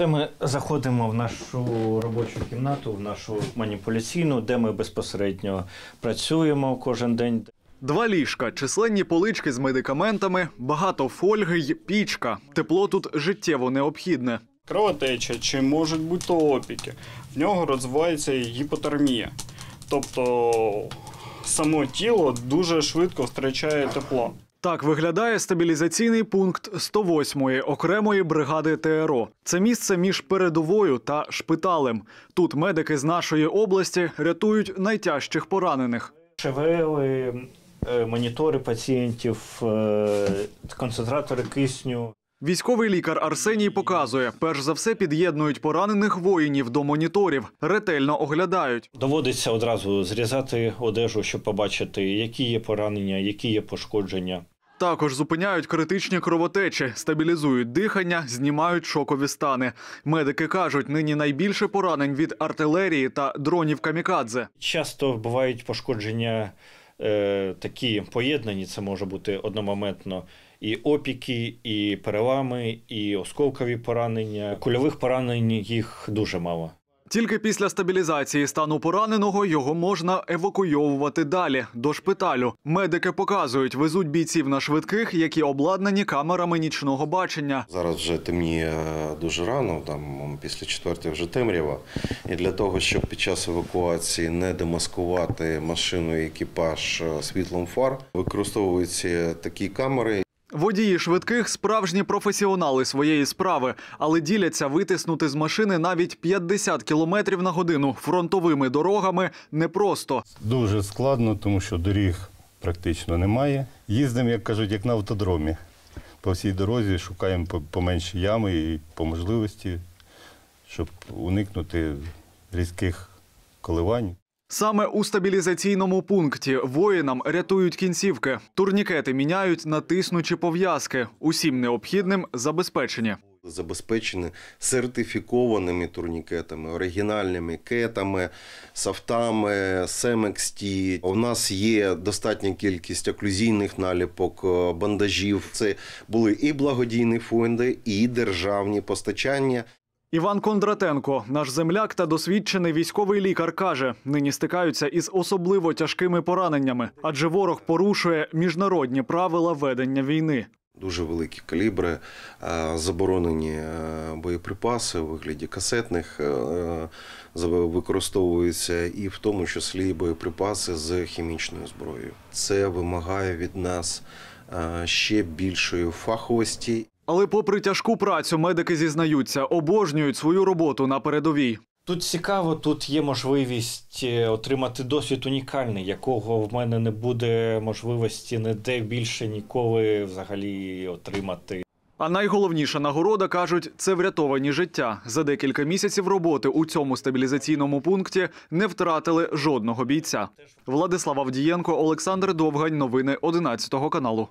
Це ми заходимо в нашу робочу кімнату, в нашу маніпуляційну, де ми безпосередньо працюємо кожен день. Два ліжка, численні полички з медикаментами, багато фольги й пічка. Тепло тут життєво необхідне. Кровотеча чи можуть бути опіки. В нього розвивається гіпотермія, тобто само тіло дуже швидко втрачає тепло. Так виглядає стабілізаційний пункт 108-ї окремої бригади ТРО. Це місце між передовою та шпиталем. Тут медики з нашої області рятують найтяжчих поранених. Шевели, е, монітори пацієнтів, е, концентратори кисню. Військовий лікар Арсеній показує, перш за все під'єднують поранених воїнів до моніторів, ретельно оглядають. Доводиться одразу зрізати одежу, щоб побачити, які є поранення, які є пошкодження. Також зупиняють критичні кровотечі, стабілізують дихання, знімають шокові стани. Медики кажуть, нині найбільше поранень від артилерії та дронів камікадзе. Часто бувають пошкодження е, такі поєднані. Це може бути одномоментно і опіки, і перелами, і осколкові поранення. Кульових поранень їх дуже мало. Тільки після стабілізації стану пораненого його можна евакуйовувати далі до шпиталю. Медики показують, везуть бійців на швидких, які обладнані камерами нічного бачення. Зараз вже темніє дуже рано, там після четвертої вже темрява. І для того, щоб під час евакуації не демаскувати машину і екіпаж е, світлом фар, використовуються такі камери. Водії швидких справжні професіонали своєї справи, але діляться витиснути з машини навіть 50 кілометрів на годину фронтовими дорогами непросто. Дуже складно, тому що доріг практично немає. Їздимо, як кажуть, як на автодромі. По всій дорозі шукаємо поменші ями і по можливості, щоб уникнути різких коливань. Саме у стабілізаційному пункті воїнам рятують кінцівки. Турнікети міняють на тиснучі пов'язки. Усім необхідним забезпечені. Забезпечені сертифікованими турнікетами, оригінальними кетами, софтами, семексті. У нас є достатня кількість оклюзійних наліпок, е, бандажів. Це були і благодійні фонди, і державні постачання. Іван Кондратенко, наш земляк та досвідчений військовий лікар, каже: нині стикаються із особливо тяжкими пораненнями, адже ворог порушує міжнародні правила ведення війни. Дуже великі калібри, е, заборонені е, боєприпаси у вигляді касетних е, використовуються, і в тому числі боєприпаси з хімічною зброєю. Це вимагає від нас ще більшої фаховості. Але, попри тяжку працю, медики зізнаються, обожнюють свою роботу на передовій. Тут цікаво, тут є можливість е, отримати досвід унікальний, якого в мене не буде можливості ніде більше ніколи взагалі отримати. А найголовніша нагорода кажуть, це врятовані життя. За декілька місяців роботи у цьому стабілізаційному пункті не втратили жодного бійця. Владислав Авдієнко, Олександр Довгань, новини 11 каналу.